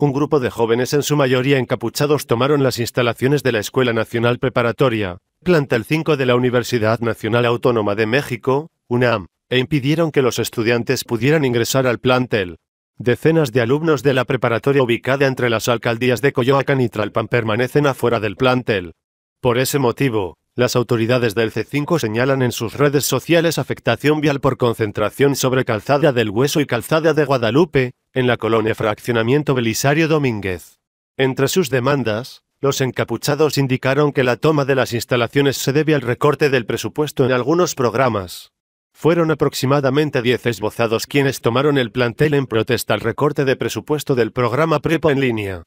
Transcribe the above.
Un grupo de jóvenes, en su mayoría encapuchados, tomaron las instalaciones de la Escuela Nacional Preparatoria, plantel 5 de la Universidad Nacional Autónoma de México, UNAM, e impidieron que los estudiantes pudieran ingresar al plantel. Decenas de alumnos de la preparatoria ubicada entre las alcaldías de Coyoacán y Tralpan permanecen afuera del plantel. Por ese motivo, las autoridades del C5 señalan en sus redes sociales afectación vial por concentración sobre Calzada del Hueso y Calzada de Guadalupe, en la colonia Fraccionamiento Belisario Domínguez. Entre sus demandas, los encapuchados indicaron que la toma de las instalaciones se debe al recorte del presupuesto en algunos programas. Fueron aproximadamente 10 esbozados quienes tomaron el plantel en protesta al recorte de presupuesto del programa Prepa en línea.